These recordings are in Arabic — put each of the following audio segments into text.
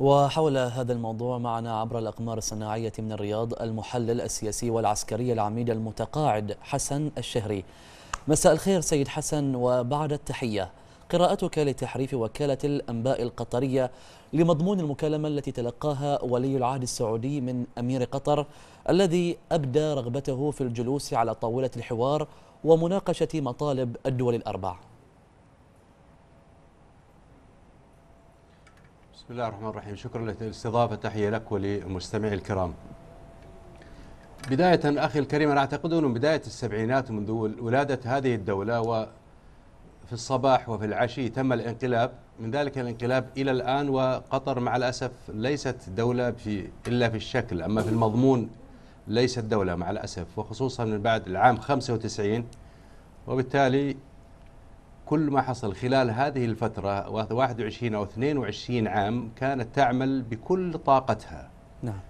وحول هذا الموضوع معنا عبر الأقمار الصناعية من الرياض المحلل السياسي والعسكري العميد المتقاعد حسن الشهري مساء الخير سيد حسن وبعد التحية قراءتك لتحريف وكالة الأنباء القطرية لمضمون المكالمة التي تلقاها ولي العهد السعودي من أمير قطر الذي أبدى رغبته في الجلوس على طاولة الحوار ومناقشة مطالب الدول الأربع بسم الله الرحمن الرحيم شكرا للاستضافة تحية لك ولمستمعي الكرام بداية أخي الكريم أنا أعتقد أنه بداية السبعينات منذ ولادة هذه الدولة وفي الصباح وفي العشي تم الانقلاب من ذلك الانقلاب إلى الآن وقطر مع الأسف ليست دولة في إلا في الشكل أما في المضمون ليست دولة مع الأسف وخصوصا من بعد العام 95 وبالتالي كل ما حصل خلال هذه الفترة 21 أو 22 عام كانت تعمل بكل طاقتها نعم.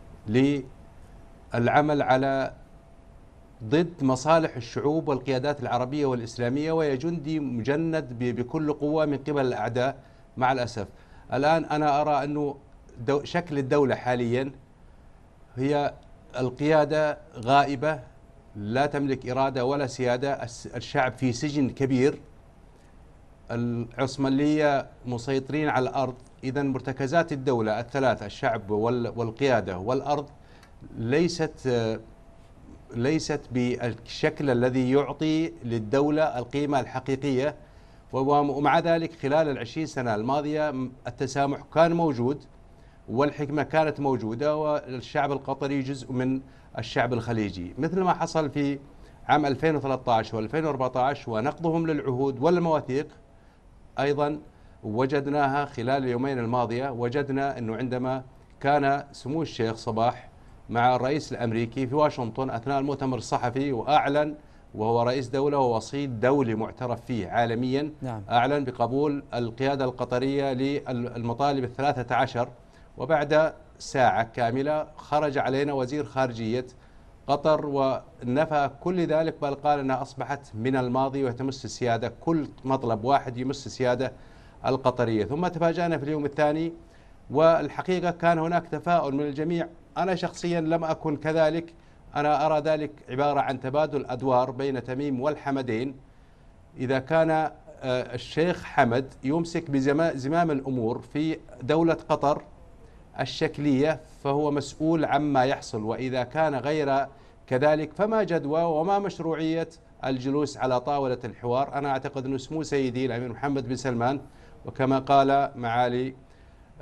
للعمل على ضد مصالح الشعوب والقيادات العربية والإسلامية وهي جندي مجند بكل قوة من قبل الأعداء مع الأسف الآن أنا أرى أنه دو شكل الدولة حاليا هي القيادة غائبة لا تملك إرادة ولا سيادة الشعب في سجن كبير العصملية مسيطرين على الأرض إذا مرتكزات الدولة الثلاثة الشعب والقيادة والأرض ليست ليست بالشكل الذي يعطي للدولة القيمة الحقيقية ومع ذلك خلال العشرين سنة الماضية التسامح كان موجود والحكمة كانت موجودة والشعب القطري جزء من الشعب الخليجي مثل ما حصل في عام 2013 و2014 ونقضهم للعهود والمواثيق أيضا وجدناها خلال اليومين الماضية وجدنا أنه عندما كان سمو الشيخ صباح مع الرئيس الأمريكي في واشنطن أثناء المؤتمر الصحفي وأعلن وهو رئيس دولة ووسيط دولي معترف فيه عالميا نعم. أعلن بقبول القيادة القطرية للمطالب الثلاثة عشر وبعد ساعة كاملة خرج علينا وزير خارجية قطر ونفى كل ذلك بل قال انها اصبحت من الماضي وتمس السياده كل مطلب واحد يمس السياده القطريه، ثم تفاجانا في اليوم الثاني والحقيقه كان هناك تفاؤل من الجميع، انا شخصيا لم اكن كذلك، انا ارى ذلك عباره عن تبادل ادوار بين تميم والحمدين. اذا كان آه، الشيخ حمد يمسك بزمام الامور في دوله قطر الشكلية فهو مسؤول عما يحصل وإذا كان غير كذلك فما جدوى وما مشروعية الجلوس على طاولة الحوار أنا أعتقد أنه سمو سيدي الأمير محمد بن سلمان وكما قال معالي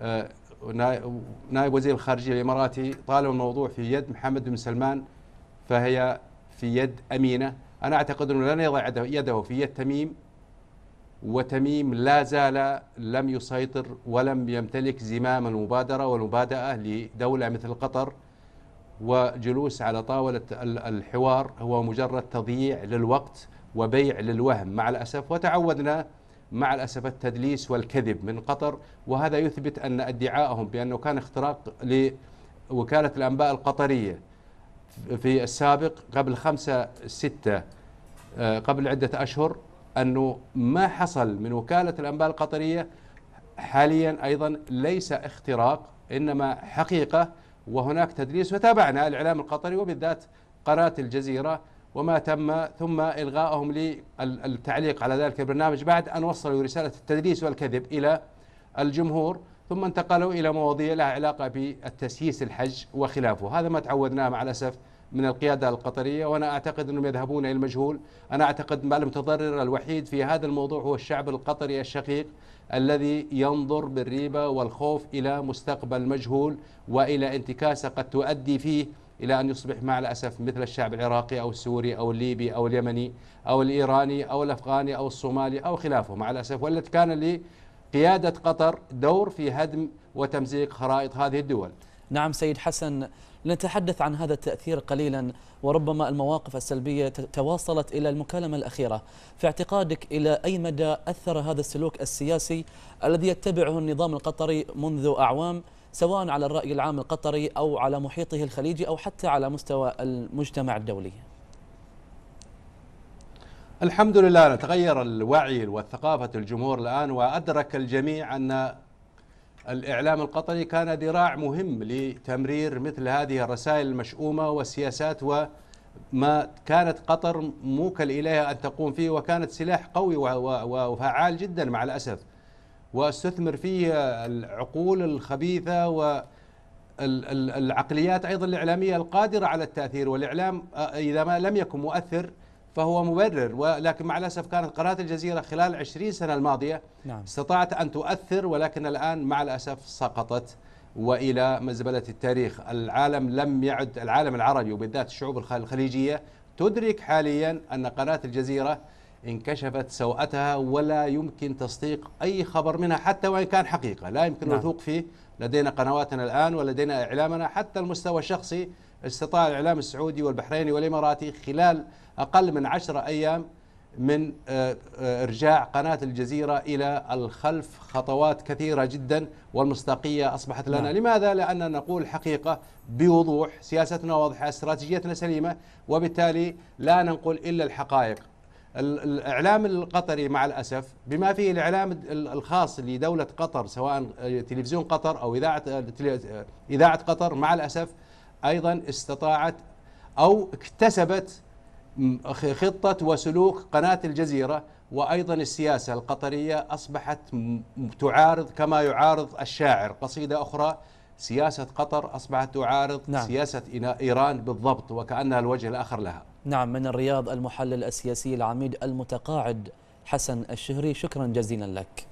آه، نائب وزير الخارجية الإماراتي طالب الموضوع في يد محمد بن سلمان فهي في يد أمينة أنا أعتقد أنه لن يضع يده في يد تميم وتميم لا زال لم يسيطر ولم يمتلك زمام المبادرة والمبادئة لدولة مثل قطر وجلوس على طاولة الحوار هو مجرد تضييع للوقت وبيع للوهم مع الأسف وتعودنا مع الأسف التدليس والكذب من قطر وهذا يثبت أن ادعائهم بأنه كان اختراق لوكالة الأنباء القطرية في السابق قبل خمسة ستة آه، قبل عدة أشهر أنه ما حصل من وكالة الأنباء القطرية حاليا أيضا ليس اختراق إنما حقيقة وهناك تدريس وتابعنا الإعلام القطري وبالذات قناة الجزيرة وما تم ثم إلغائهم للتعليق على ذلك البرنامج بعد أن وصلوا رسالة التدليس والكذب إلى الجمهور ثم انتقلوا إلى مواضيع لها علاقة بالتسييس الحج وخلافه هذا ما تعودناه مع الأسف من القيادة القطرية وأنا أعتقد أنهم يذهبون إلى المجهول أنا أعتقد المتضرر الوحيد في هذا الموضوع هو الشعب القطري الشقيق الذي ينظر بالريبة والخوف إلى مستقبل مجهول وإلى انتكاسة قد تؤدي فيه إلى أن يصبح مع الأسف مثل الشعب العراقي أو السوري أو الليبي أو اليمني أو الإيراني أو الأفغاني أو الصومالي أو خلافه مع الأسف والتي كان لقيادة قطر دور في هدم وتمزيق خرائط هذه الدول نعم سيد حسن لنتحدث عن هذا التأثير قليلا وربما المواقف السلبية تواصلت إلى المكالمة الأخيرة في اعتقادك إلى أي مدى أثر هذا السلوك السياسي الذي يتبعه النظام القطري منذ أعوام سواء على الرأي العام القطري أو على محيطه الخليجي أو حتى على مستوى المجتمع الدولي الحمد لله تغير الوعي والثقافة الجمهور الآن وأدرك الجميع أن الإعلام القطري كان ذراع مهم لتمرير مثل هذه الرسائل المشؤومة والسياسات وما كانت قطر موكل إليها أن تقوم فيه وكانت سلاح قوي وفعال جدا مع الأسف واستثمر فيه العقول الخبيثة و العقليات ايضا الاعلاميه القادره على التاثير والاعلام آه، اذا ما لم يكن مؤثر فهو مبرر ولكن مع الأسف كانت قناة الجزيرة خلال 20 سنة الماضية نعم. استطاعت أن تؤثر ولكن الآن مع الأسف سقطت وإلى مزبلة التاريخ العالم لم يعد العالم العربي وبالذات الشعوب الخليجية تدرك حاليا أن قناة الجزيرة انكشفت سوءتها ولا يمكن تصديق أي خبر منها حتى وإن كان حقيقة لا يمكن نعم. الوثوق نعم. فيه لدينا قنواتنا الآن ولدينا إعلامنا حتى المستوى الشخصي استطاع الإعلام السعودي والبحريني والإماراتي خلال أقل من عشرة أيام من آه، آه، إرجاع قناة الجزيرة إلى الخلف خطوات كثيرة جدا والمصداقية أصبحت لنا نعم. لماذا؟ لأننا نقول الحقيقة بوضوح سياستنا واضحة استراتيجيتنا سليمة وبالتالي لا ننقل إلا الحقائق الإعلام القطري مع الأسف بما فيه الإعلام الخاص لدولة قطر سواء آه، تلفزيون قطر أو إذاعة, إذاعة قطر مع الأسف أيضا استطاعت أو اكتسبت خطة وسلوك قناة الجزيرة وأيضا السياسة القطرية أصبحت تعارض كما يعارض الشاعر قصيدة أخرى سياسة قطر أصبحت تعارض نعم. سياسة إيران بالضبط وكأنها الوجه الآخر لها نعم من الرياض المحلل السياسي العميد المتقاعد حسن الشهري شكرا جزيلا لك